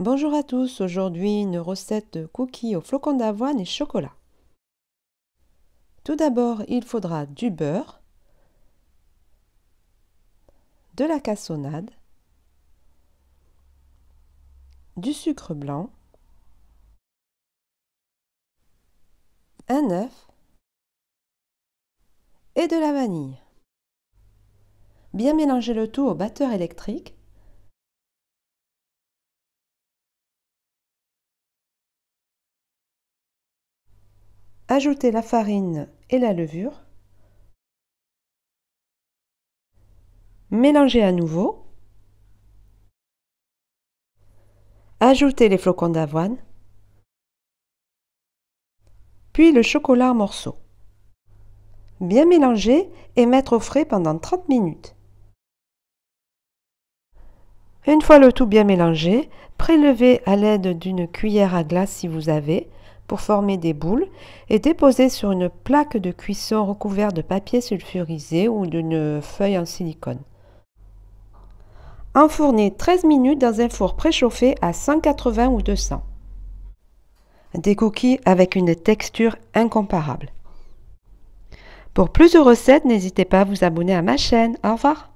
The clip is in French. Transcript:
Bonjour à tous, aujourd'hui une recette de cookies au flocons d'avoine et chocolat. Tout d'abord, il faudra du beurre, de la cassonade, du sucre blanc, un œuf et de la vanille. Bien mélanger le tout au batteur électrique Ajoutez la farine et la levure. Mélangez à nouveau. Ajoutez les flocons d'avoine. Puis le chocolat en morceaux. Bien mélanger et mettre au frais pendant 30 minutes. Une fois le tout bien mélangé, prélevez à l'aide d'une cuillère à glace si vous avez pour former des boules et déposer sur une plaque de cuisson recouverte de papier sulfurisé ou d'une feuille en silicone. Enfournez 13 minutes dans un four préchauffé à 180 ou 200. Des cookies avec une texture incomparable. Pour plus de recettes, n'hésitez pas à vous abonner à ma chaîne. Au revoir